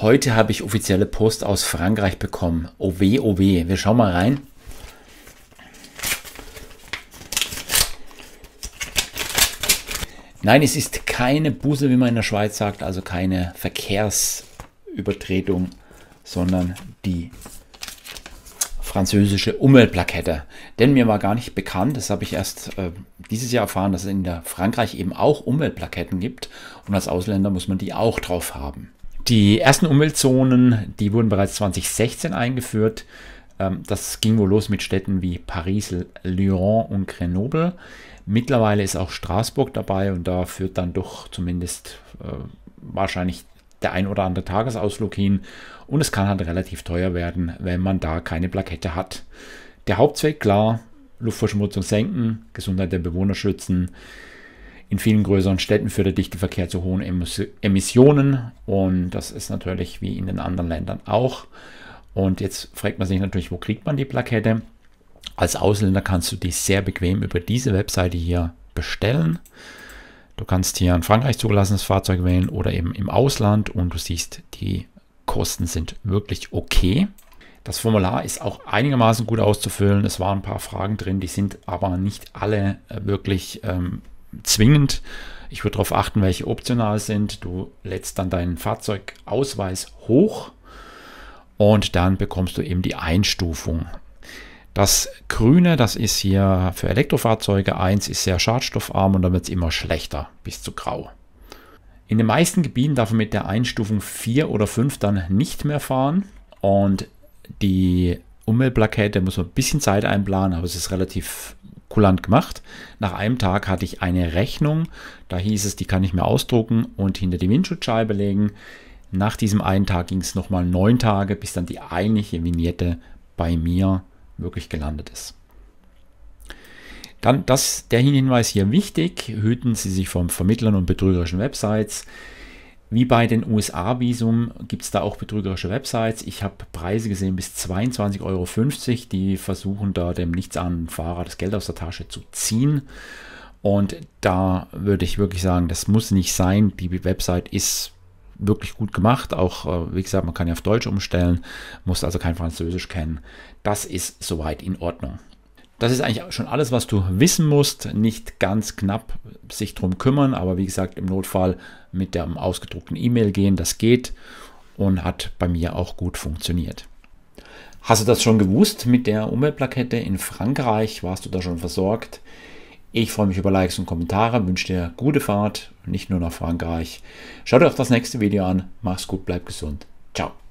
Heute habe ich offizielle Post aus Frankreich bekommen. OW, oh OW. Oh Wir schauen mal rein. Nein, es ist keine Buße, wie man in der Schweiz sagt, also keine Verkehrsübertretung, sondern die französische Umweltplakette. Denn mir war gar nicht bekannt, das habe ich erst äh, dieses Jahr erfahren, dass es in der Frankreich eben auch Umweltplaketten gibt und als Ausländer muss man die auch drauf haben. Die ersten Umweltzonen, die wurden bereits 2016 eingeführt. Ähm, das ging wohl los mit Städten wie Paris, Lyon und Grenoble. Mittlerweile ist auch Straßburg dabei und da führt dann doch zumindest äh, wahrscheinlich der ein oder andere Tagesausflug hin und es kann halt relativ teuer werden, wenn man da keine Plakette hat. Der Hauptzweck klar, Luftverschmutzung senken, Gesundheit der Bewohner schützen, in vielen größeren Städten führt der dichte Verkehr zu hohen Emissionen und das ist natürlich wie in den anderen Ländern auch. Und jetzt fragt man sich natürlich, wo kriegt man die Plakette? Als Ausländer kannst du die sehr bequem über diese Webseite hier bestellen. Du kannst hier ein Frankreich zugelassenes Fahrzeug wählen oder eben im Ausland und du siehst, die Kosten sind wirklich okay. Das Formular ist auch einigermaßen gut auszufüllen. Es waren ein paar Fragen drin, die sind aber nicht alle äh, wirklich ähm, zwingend. Ich würde darauf achten, welche optional sind. Du lädst dann deinen Fahrzeugausweis hoch und dann bekommst du eben die Einstufung. Das Grüne, das ist hier für Elektrofahrzeuge 1, ist sehr schadstoffarm und dann wird es immer schlechter bis zu Grau. In den meisten Gebieten darf man mit der Einstufung 4 oder 5 dann nicht mehr fahren und die Umweltplakette muss man ein bisschen Zeit einplanen, aber es ist relativ kulant gemacht. Nach einem Tag hatte ich eine Rechnung, da hieß es, die kann ich mir ausdrucken und hinter die Windschutzscheibe legen. Nach diesem einen Tag ging es nochmal neun Tage, bis dann die eigentliche Vignette bei mir wirklich gelandet ist. Dann das, der Hinweis hier wichtig, hüten Sie sich vom Vermittlern und betrügerischen Websites. Wie bei den USA-Visum gibt es da auch betrügerische Websites. Ich habe Preise gesehen bis 22,50 Euro. Die versuchen da dem nichtsahnenden Fahrer das Geld aus der Tasche zu ziehen. Und da würde ich wirklich sagen, das muss nicht sein. Die Website ist wirklich gut gemacht. Auch, äh, wie gesagt, man kann ja auf Deutsch umstellen, muss also kein Französisch kennen. Das ist soweit in Ordnung. Das ist eigentlich schon alles, was du wissen musst. Nicht ganz knapp sich drum kümmern, aber wie gesagt, im Notfall mit der ausgedruckten E-Mail gehen, das geht und hat bei mir auch gut funktioniert. Hast du das schon gewusst mit der Umweltplakette in Frankreich? Warst du da schon versorgt? Ich freue mich über Likes und Kommentare, wünsche dir gute Fahrt, nicht nur nach Frankreich. Schau dir auch das nächste Video an. Mach's gut, bleib gesund. Ciao.